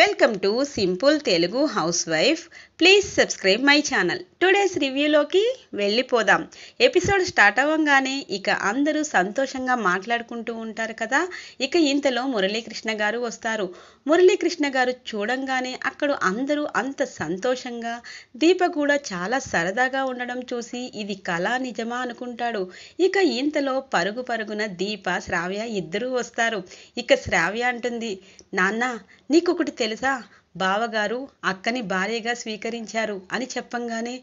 welcome to simple Telugu house wife please subscribe my channel today's రివ్యూలోకి వెళ్ళిపోదాం episode start అవ్వగానే ఇక అందరూ సంతోషంగా మాట్లాడుకుంటూ ఉంటారు కదా ఇక ఇంతలో మురళీకృష్ణ గారు వస్తారు మురళీకృష్ణ గారు చూడంగానే అక్కడ అందరూ అంత సంతోషంగా దీప కూడా చాలా సరదాగా ఉండడం చూసి ఇది కళా నిజమా అనుకుంటాడు ఇక ఇంతలో పరుగు పరుగున దీప శ్రావ్య ఇద్దరూ వస్తారు ఇక శ్రావ్య అంటుంది నాన్న నీకొకటి తెలుసా బావగారు అక్కని భార్యగా స్వీకరించారు అని చెప్పంగానే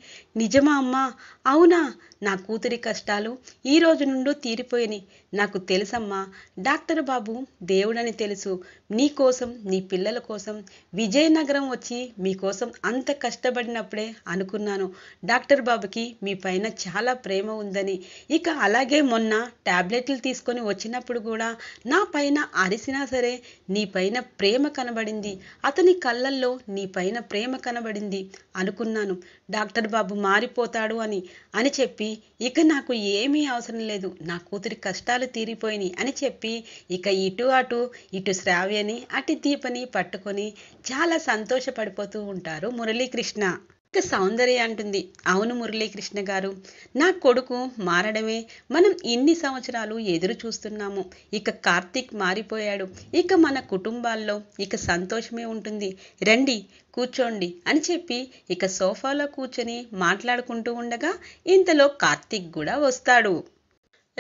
నిజమా అమ్మా అవునా నా కూతురి కష్టాలు ఈ రోజు నుండు తీరిపోయిని నాకు తెలుసమ్మా డాక్టర్ బాబు దేవుడని తెలుసు నీ కోసం నీ పిల్లల కోసం విజయనగరం వచ్చి మీకోసం అంత కష్టపడినప్పుడే అనుకున్నాను డాక్టర్ బాబుకి మీ పైన చాలా ప్రేమ ఉందని ఇక అలాగే మొన్న ట్యాబ్లెట్లు తీసుకొని వచ్చినప్పుడు కూడా నా పైన అరిసినా సరే నీ పైన ప్రేమ కనబడింది అతని కళ్ళ కళ్ళల్లో నీ పైన ప్రేమ కనబడింది అనుకున్నాను డాక్టర్ బాబు మారిపోతాడు అని అని చెప్పి ఇక నాకు ఏమీ అవసరం లేదు నా కూతురి కష్టాలు తీరిపోయినాయి అని చెప్పి ఇక ఇటు అటు ఇటు శ్రావ్యని అటు దీపని పట్టుకొని చాలా సంతోషపడిపోతూ ఉంటారు మురళీకృష్ణ ఇక సౌందర్య అంటుంది అవును మురళీకృష్ణ గారు నా కొడుకు మారడమే మనం ఇన్ని సంవత్సరాలు ఎదురు చూస్తున్నాము ఇక కార్తీక్ మారిపోయాడు ఇక మన కుటుంబాల్లో ఇక సంతోషమే ఉంటుంది రండి కూర్చోండి అని చెప్పి ఇక సోఫాలో కూర్చొని మాట్లాడుకుంటూ ఉండగా ఇంతలో కార్తీక్ కూడా వస్తాడు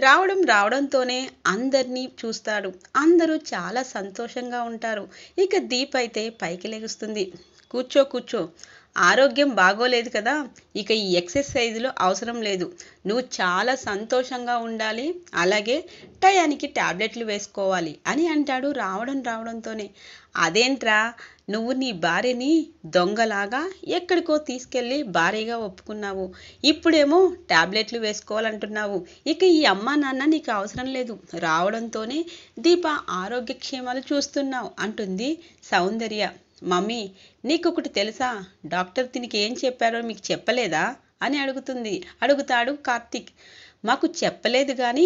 రావడం రావడంతోనే అందరినీ చూస్తాడు అందరూ చాలా సంతోషంగా ఉంటారు ఇక దీప్ అయితే పైకి లెగుస్తుంది కూర్చో కూర్చో ఆరోగ్యం బాగోలేదు కదా ఇక ఈ ఎక్సర్సైజ్లు అవసరం లేదు నువ్వు చాలా సంతోషంగా ఉండాలి అలాగే టయానికి ట్యాబ్లెట్లు వేసుకోవాలి అని అంటాడు రావడం రావడంతోనే అదేంట్రా నువ్వు నీ భార్యని దొంగలాగా ఎక్కడికో తీసుకెళ్ళి భారీగా ఒప్పుకున్నావు ఇప్పుడేమో ట్యాబ్లెట్లు వేసుకోవాలంటున్నావు ఇక ఈ అమ్మ నాన్న నీకు అవసరం లేదు రావడంతోనే దీప ఆరోగ్యక్షేమాలు చూస్తున్నావు అంటుంది సౌందర్య మమ్మీ నీకొకటి తెలుసా డాక్టర్ దీనికి ఏం చెప్పారో మీకు చెప్పలేదా అని అడుగుతుంది అడుగుతాడు కార్తిక్ మాకు చెప్పలేదు కానీ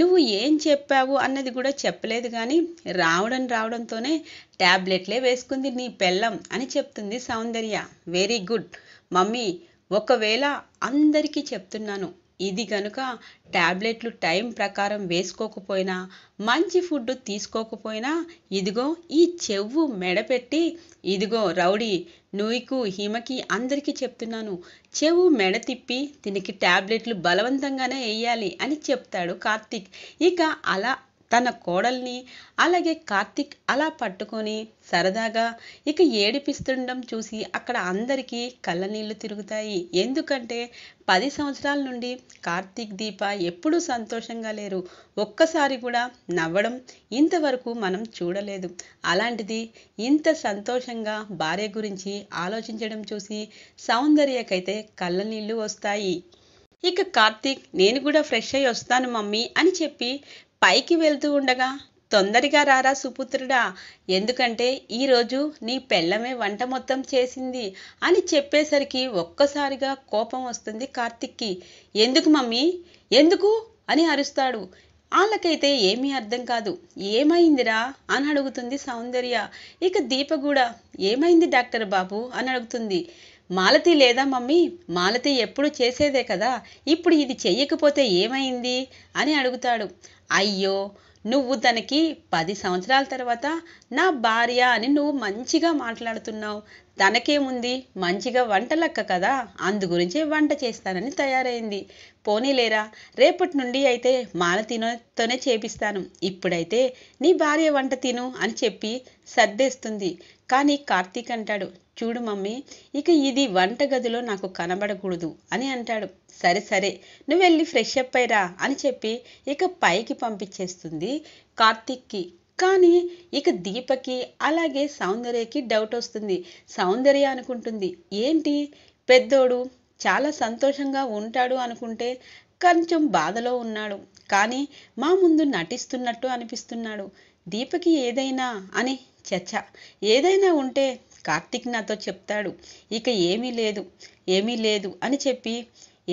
నువ్వు ఏం చెప్పావు అన్నది కూడా చెప్పలేదు కానీ రావడం రావడంతోనే ట్యాబ్లెట్లే వేసుకుంది నీ పెళ్ళం అని చెప్తుంది సౌందర్య వెరీ గుడ్ మమ్మీ ఒకవేళ అందరికీ చెప్తున్నాను ఇది కనుక ట్యాబ్లెట్లు టైం ప్రకారం వేసుకోకపోయినా మంచి ఫుడ్ తీసుకోకపోయినా ఇదిగో ఈ చెవు మెడపెట్టి ఇదిగో రౌడీ నువ్వుకు హిమకి అందరికీ చెప్తున్నాను చెవు మెడ తిప్పి దీనికి ట్యాబ్లెట్లు బలవంతంగానే వేయాలి అని చెప్తాడు కార్తీక్ ఇక అలా తన కోడల్ని అలాగే కార్తిక్ అలా పట్టుకొని సరదాగా ఇక ఏడిపిస్తుండడం చూసి అక్కడ అందరికీ కళ్ళనీళ్లు తిరుగుతాయి ఎందుకంటే పది సంవత్సరాల నుండి కార్తీక్ దీప ఎప్పుడూ సంతోషంగా లేరు ఒక్కసారి కూడా నవ్వడం ఇంతవరకు మనం చూడలేదు అలాంటిది ఇంత సంతోషంగా భార్య గురించి ఆలోచించడం చూసి సౌందర్యకైతే కళ్ళనీళ్లు వస్తాయి ఇక కార్తీక్ నేను కూడా ఫ్రెష్ అయ్యి వస్తాను మమ్మీ అని చెప్పి పైకి వెళ్తూ ఉండగా తొందరగా రారా సుపుత్రుడా ఎందుకంటే ఈరోజు నీ పెళ్ళమే వంట మొత్తం చేసింది అని చెప్పేసరికి ఒక్కసారిగా కోపం వస్తుంది కార్తిక్కి ఎందుకు మమ్మీ ఎందుకు అని అరుస్తాడు వాళ్ళకైతే ఏమీ అర్థం కాదు ఏమైందిరా అని అడుగుతుంది సౌందర్య ఇక దీప కూడా ఏమైంది డాక్టర్ బాబు అని అడుగుతుంది మాలతి లేదా మమ్మీ మాలతి ఎప్పుడు చేసేదే కదా ఇప్పుడు ఇది చెయ్యకపోతే ఏమైంది అని అడుగుతాడు అయ్యో నువ్వు తనకి పది సంవత్సరాల తర్వాత నా భార్య అని నువ్వు మంచిగా మాట్లాడుతున్నావు తనకేముంది మంచిగా వంట లెక్క కదా అందు గురించే వంట చేస్తానని తయారైంది పోనీలేరా రేపటి నుండి అయితే తినతోనే చేపిస్తాను ఇప్పుడైతే నీ భార్య వంట తిను అని చెప్పి సర్దేస్తుంది కానీ కార్తీక్ అంటాడు చూడు మమ్మీ ఇక ఇది వంట గదిలో నాకు కనబడకూడదు అని అంటాడు సరే సరే నువ్వు వెళ్ళి ఫ్రెష్ అప్ అయిరా అని చెప్పి ఇక పైకి పంపించేస్తుంది కార్తీక్కి కానీ ఇక దీపకి అలాగే సౌందర్యకి డౌట్ వస్తుంది సౌందర్య అనుకుంటుంది ఏంటి పెద్దోడు చాలా సంతోషంగా ఉంటాడు అనుకుంటే కొంచెం బాధలో ఉన్నాడు కానీ మా ముందు నటిస్తున్నట్టు అనిపిస్తున్నాడు దీపకి ఏదైనా అని చచ్చ ఏదైనా ఉంటే కార్తిక్ నాతో చెప్తాడు ఇక ఏమీ లేదు ఏమీ లేదు అని చెప్పి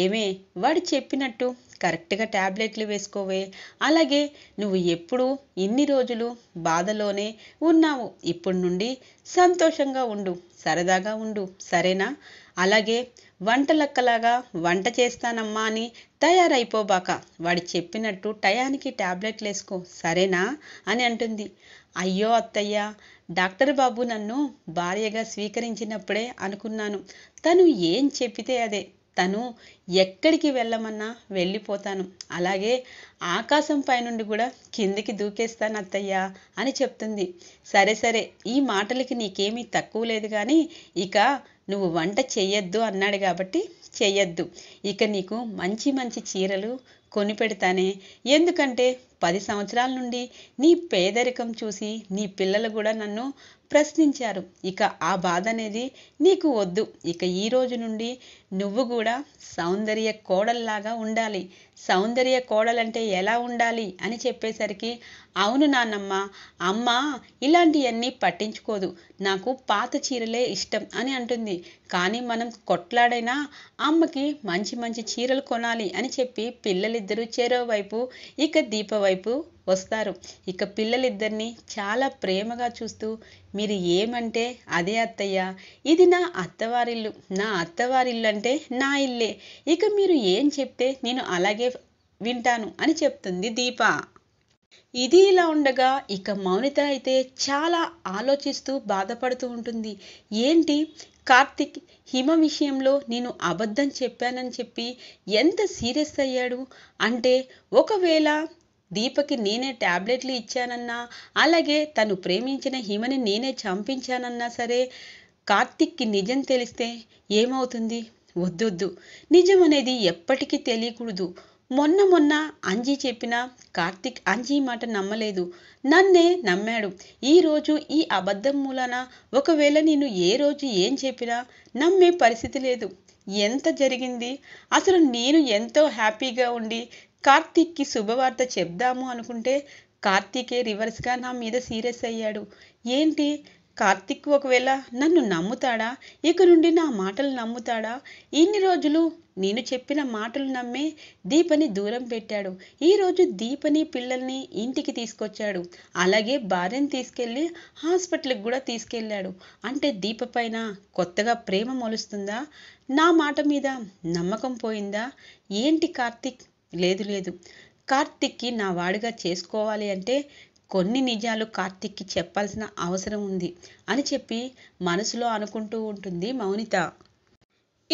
ఏమే వాడు చెప్పినట్టు కరెక్ట్గా ట్యాబ్లెట్లు వేసుకోవే అలాగే నువ్వు ఎప్పుడు ఇన్ని రోజులు బాధలోనే ఉన్నావు ఇప్పటి నుండి సంతోషంగా ఉండు సరదాగా ఉండు సరేనా అలాగే వంటలక్కలాగా వంట చేస్తానమ్మా అని తయారైపోబాక వాడు చెప్పినట్టు టయానికి ట్యాబ్లెట్లు వేసుకో సరేనా అని అంటుంది అయ్యో అత్తయ్య డాక్టర్ బాబు నన్ను భార్యగా స్వీకరించినప్పుడే అనుకున్నాను తను ఏం చెప్పితే అదే తను ఎక్కడికి వెళ్ళమన్నా వెళ్ళిపోతాను అలాగే ఆకాశం పైనుండి కూడా కిందికి దూకేస్తాను అత్తయ్యా అని చెప్తుంది సరే సరే ఈ మాటలకి నీకేమీ తక్కువ లేదు కానీ ఇక నువ్వు వంట చెయ్యొద్దు అన్నాడు కాబట్టి చెయ్యొద్దు ఇక నీకు మంచి మంచి చీరలు కొని పెడతానే ఎందుకంటే పది సంవత్సరాల నుండి నీ పేదరికం చూసి నీ పిల్లలు కూడా నన్ను ప్రశ్నించారు ఇక ఆ బాధ అనేది నీకు వద్దు ఇక ఈ రోజు నుండి నువ్వు కూడా సౌందర్య కోడల్లాగా ఉండాలి సౌందర్య కోడలంటే ఎలా ఉండాలి అని చెప్పేసరికి అవును నాన్నమ్మ అమ్మ ఇలాంటివన్నీ పట్టించుకోదు నాకు పాత చీరలే ఇష్టం అని అంటుంది కానీ మనం కొట్లాడైనా అమ్మకి మంచి మంచి చీరలు కొనాలి అని చెప్పి పిల్లలిద్దరూ చెరోవైపు ఇక దీపవైపు వైపు వస్తారు ఇక పిల్లలిద్దరిని చాలా ప్రేమగా చూస్తూ మీరు ఏమంటే అదే అత్తయ్య ఇది నా అత్తవారిల్లు నా అత్తవారిల్లు అంటే నా ఇల్లే ఇక మీరు ఏం చెప్తే నేను అలాగే వింటాను అని చెప్తుంది దీప ఇది ఇలా ఉండగా ఇక మౌనిత అయితే చాలా ఆలోచిస్తూ బాధపడుతూ ఉంటుంది ఏంటి కార్తిక్ హిమ విషయంలో నేను అబద్ధం చెప్పానని చెప్పి ఎంత సీరియస్ అయ్యాడు అంటే ఒకవేళ దీపకి నేనే ట్యాబ్లెట్లు ఇచ్చానన్నా అలాగే తను ప్రేమించిన హిమని నేనే చంపించానన్నా సరే కార్తిక్కి నిజం తెలిస్తే ఏమవుతుంది వద్దొద్దు నిజం అనేది ఎప్పటికీ తెలియకూడదు మొన్న మొన్న అంజీ చెప్పిన కార్తిక్ అంజీ మాట నమ్మలేదు నన్నే నమ్మాడు ఈరోజు ఈ అబద్ధం మూలన ఒకవేళ నేను ఏ రోజు ఏం చెప్పినా నమ్మే పరిస్థితి లేదు ఎంత జరిగింది అసలు నేను ఎంతో హ్యాపీగా ఉండి కార్తీక్కి శుభవార్త చెప్దాము అనుకుంటే కార్తీకే రివర్స్గా నా మీద సీరియస్ అయ్యాడు ఏంటి కార్తిక్ ఒకవేళ నన్ను నమ్ముతాడా ఇక నుండి నా మాటలు నమ్ముతాడా ఇన్ని రోజులు నేను చెప్పిన మాటలు నమ్మే దీపని దూరం పెట్టాడు ఈరోజు దీపని పిల్లల్ని ఇంటికి తీసుకొచ్చాడు అలాగే భార్యను తీసుకెళ్ళి హాస్పిటల్కి కూడా తీసుకెళ్ళాడు అంటే దీప పైన కొత్తగా ప్రేమ మొలుస్తుందా నా మాట మీద నమ్మకం పోయిందా ఏంటి కార్తీక్ లేదు లేదు కార్తిక్కి నా వాడిగా చేసుకోవాలి అంటే కొన్ని నిజాలు కార్తిక్కి చెప్పాల్సిన అవసరం ఉంది అని చెప్పి మనసులో అనుకుంటూ ఉంటుంది మౌనిత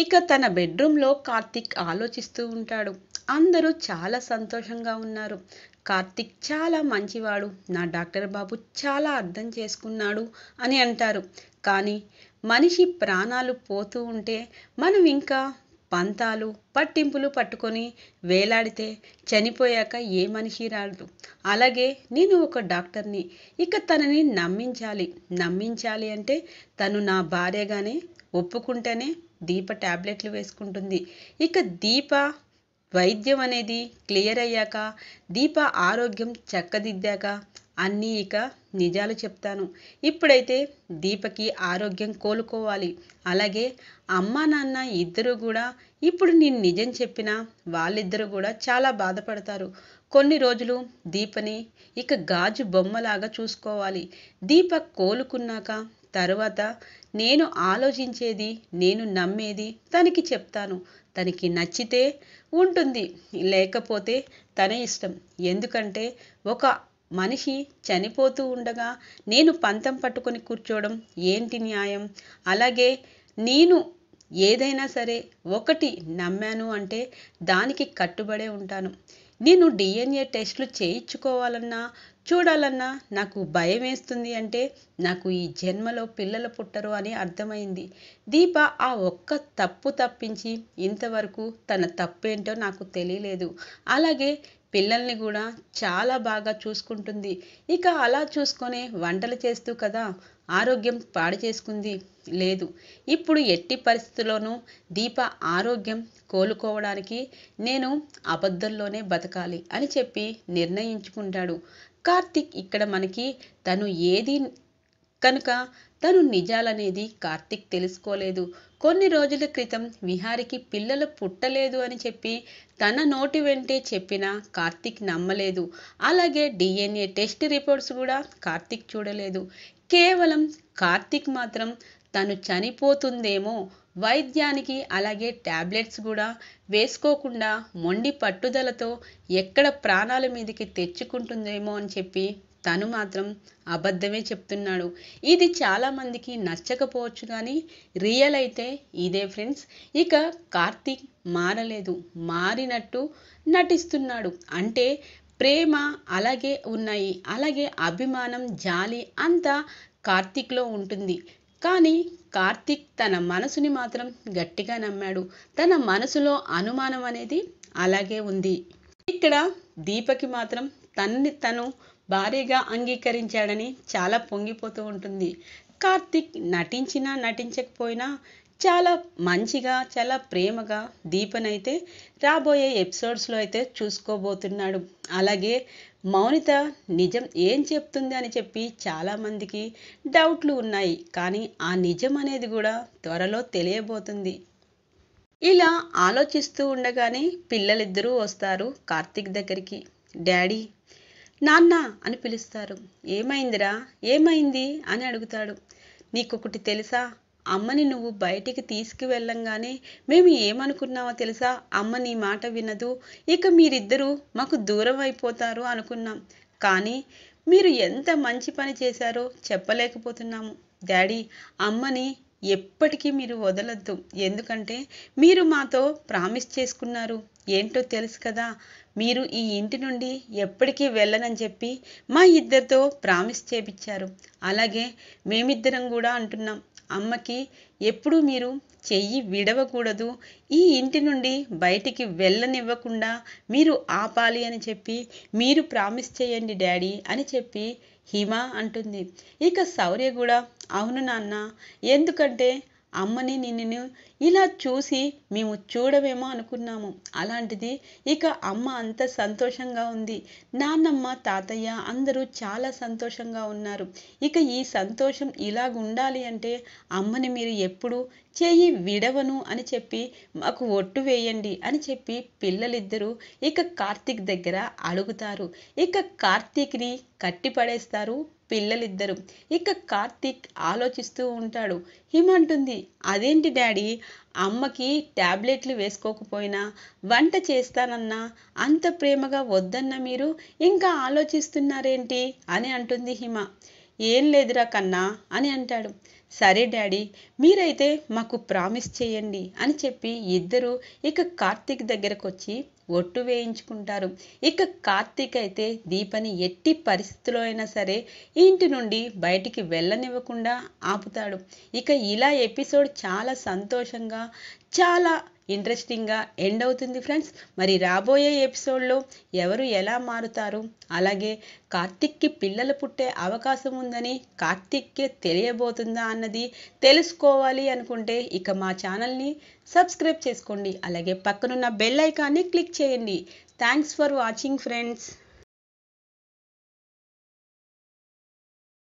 ఇక తన బెడ్రూమ్లో కార్తిక్ ఆలోచిస్తూ ఉంటాడు అందరూ చాలా సంతోషంగా ఉన్నారు కార్తిక్ చాలా మంచివాడు నా డాక్టర్ బాబు చాలా అర్థం చేసుకున్నాడు అని అంటారు కానీ మనిషి ప్రాణాలు పోతూ ఉంటే మనం ఇంకా పంతాలు పట్టింపులు పట్టుకొని వేలాడితే చనిపోయాక ఏ మనిషి రాదు అలాగే నేను ఒక డాక్టర్ని ఇక తనని నమ్మించాలి నమ్మించాలి అంటే తను నా భార్యగానే ఒప్పుకుంటేనే దీప ట్యాబ్లెట్లు వేసుకుంటుంది ఇక దీప వైద్యం అనేది క్లియర్ అయ్యాక దీప ఆరోగ్యం చక్కదిద్దాక అన్నీ ఇక నిజాలు చెప్తాను ఇప్పుడైతే దీపకి ఆరోగ్యం కోలుకోవాలి అలాగే అమ్మ నాన్న ఇద్దరు కూడా ఇప్పుడు నేను నిజం చెప్పిన వాళ్ళిద్దరూ కూడా చాలా బాధపడతారు కొన్ని రోజులు దీపని ఇక గాజు బొమ్మలాగా చూసుకోవాలి దీప కోలుకున్నాక తర్వాత నేను ఆలోచించేది నేను నమ్మేది తనకి చెప్తాను తనకి నచ్చితే ఉంటుంది లేకపోతే తన ఇష్టం ఎందుకంటే ఒక మనిషి చనిపోతూ ఉండగా నేను పంతం పట్టుకొని కూర్చోవడం ఏంటి న్యాయం అలాగే నేను ఏదైనా సరే ఒకటి నమ్మాను అంటే దానికి కట్టుబడే ఉంటాను నేను డిఎన్ఏ టెస్టులు చేయించుకోవాలన్నా చూడాలన్నా నాకు భయం వేస్తుంది అంటే నాకు ఈ జన్మలో పిల్లలు పుట్టరు అని అర్థమైంది దీప ఆ ఒక్క తప్పు తప్పించి ఇంతవరకు తన తప్పేంటో నాకు తెలియలేదు అలాగే పిల్లల్ని కూడా చాలా బాగా చూసుకుంటుంది ఇక అలా చూసుకొని వంటలు చేస్తూ కదా ఆరోగ్యం పాడు చేసుకుంది లేదు ఇప్పుడు ఎట్టి పరిస్థితుల్లోనూ దీప ఆరోగ్యం కోలుకోవడానికి నేను అబద్ధంలోనే బతకాలి అని చెప్పి నిర్ణయించుకుంటాడు కార్తిక్ ఇక్కడ మనకి తను ఏది కనుక తను నిజాలనేది కార్తిక్ తెలుసుకోలేదు కొన్ని రోజుల క్రితం విహారికి పిల్లలు పుట్టలేదు అని చెప్పి తన నోటి వెంటే చెప్పిన కార్తిక్ నమ్మలేదు అలాగే డిఎన్ఏ టెస్ట్ రిపోర్ట్స్ కూడా కార్తిక్ చూడలేదు కేవలం కార్తిక్ మాత్రం తను చనిపోతుందేమో వైద్యానికి అలాగే ట్యాబ్లెట్స్ కూడా వేసుకోకుండా మొండి పట్టుదలతో ఎక్కడ ప్రాణాల మీదకి తెచ్చుకుంటుందేమో అని చెప్పి తను మాత్రం అబద్ధమే చెప్తున్నాడు ఇది చాలామందికి నచ్చకపోవచ్చు కానీ రియల్ అయితే ఇదే ఫ్రెండ్స్ ఇక కార్తీక్ మారలేదు మారినట్టు నటిస్తున్నాడు అంటే ప్రేమ అలాగే ఉన్నాయి అలాగే అభిమానం జాలి అంతా కార్తీక్లో ఉంటుంది కానీ కార్తిక్ తన మనసుని మాత్రం గట్టిగా నమ్మాడు తన మనసులో అనుమానం అనేది అలాగే ఉంది ఇక్కడ దీపకి మాత్రం తన్ని తను భారీగా అంగీకరించాడని చాలా పొంగిపోతూ ఉంటుంది కార్తిక్ నటించినా నటించకపోయినా చాలా మంచిగా చాలా ప్రేమగా దీపనైతే రాబోయే ఎపిసోడ్స్లో అయితే చూసుకోబోతున్నాడు అలాగే మౌనిత నిజం ఏం చెప్తుంది అని చెప్పి చాలామందికి డౌట్లు ఉన్నాయి కానీ ఆ నిజం అనేది కూడా త్వరలో తెలియబోతుంది ఇలా ఆలోచిస్తూ ఉండగానే పిల్లలిద్దరూ వస్తారు కార్తీక్ దగ్గరికి డాడీ నాన్న అని పిలుస్తారు ఏమైందిరా ఏమైంది అని అడుగుతాడు నీకొకటి తెలుసా అమ్మని నువ్వు బయటికి తీసుకువెళ్ళంగానే మేము ఏమనుకున్నామో తెలుసా అమ్మ నీ మాట వినదు ఇక మీరిద్దరూ మాకు దూరం అయిపోతారు అనుకున్నాం కానీ మీరు ఎంత మంచి పని చేశారో చెప్పలేకపోతున్నాము డాడీ అమ్మని ఎప్పటికీ మీరు వదలద్దు ఎందుకంటే మీరు మాతో ప్రామిస్ చేసుకున్నారు ఏంటో తెలుసు కదా మీరు ఈ ఇంటి నుండి ఎప్పటికీ వెళ్ళనని చెప్పి మా ఇద్దరితో ప్రామిస్ చేపించారు అలాగే మేమిద్దరం కూడా అంటున్నాం అమ్మకి ఎప్పుడూ మీరు చెయ్యి విడవకూడదు ఈ ఇంటి నుండి బయటికి వెళ్ళనివ్వకుండా మీరు ఆపాలి అని చెప్పి మీరు ప్రామిస్ చేయండి డాడీ అని చెప్పి హిమ అంటుంది ఇక శౌర్య కూడా అవును నాన్న ఎందుకంటే అమ్మని నిన్ను ఇలా చూసి మేము చూడవేమో అనుకున్నాము అలాంటిది ఇక అమ్మ అంత సంతోషంగా ఉంది నాన్నమ్మ తాతయ్య అందరూ చాలా సంతోషంగా ఉన్నారు ఇక ఈ సంతోషం ఇలాగుండాలి అంటే అమ్మని మీరు ఎప్పుడు చేయి విడవను అని చెప్పి మాకు ఒట్టు వేయండి అని చెప్పి పిల్లలిద్దరూ ఇక కార్తీక్ దగ్గర అడుగుతారు ఇక కార్తీక్ని కట్టిపడేస్తారు పిల్లలిద్దరూ ఇక కార్తీక్ ఆలోచిస్తూ ఉంటాడు హిమంటుంది అదేంటి డాడీ అమ్మకి ట్యాబ్లెట్లు వేసుకోకపోయినా వంట చేస్తానన్నా అంత ప్రేమగా వద్దన్న మీరు ఇంకా ఆలోచిస్తున్నారేంటి అని అంటుంది హిమ ఏం లేదురా కన్నా అని అంటాడు సరే డాడీ మీరైతే మాకు ప్రామిస్ చేయండి అని చెప్పి ఇద్దరూ ఇక కార్తీక్ దగ్గరకు వచ్చి ఒట్టు వేయించుకుంటారు ఇక కార్తీక్ అయితే దీపని ఎట్టి పరిస్థితిలో అయినా సరే ఇంటి నుండి బయటికి వెళ్ళనివ్వకుండా ఆపుతాడు ఇక ఇలా ఎపిసోడ్ చాలా సంతోషంగా చాలా ఇంట్రెస్టింగ్గా ఎండ్ అవుతుంది ఫ్రెండ్స్ మరి రాబోయే ఎపిసోడ్లో ఎవరు ఎలా మారుతారు అలాగే కార్తిక్కి పిల్లలు పుట్టే అవకాశం ఉందని కార్తిక్కే తెలియబోతుందా అన్నది తెలుసుకోవాలి అనుకుంటే ఇక మా ఛానల్ని సబ్స్క్రైబ్ చేసుకోండి అలాగే పక్కనున్న బెల్ ఐకాన్ని క్లిక్ చేయండి థ్యాంక్స్ ఫర్ వాచింగ్ ఫ్రెండ్స్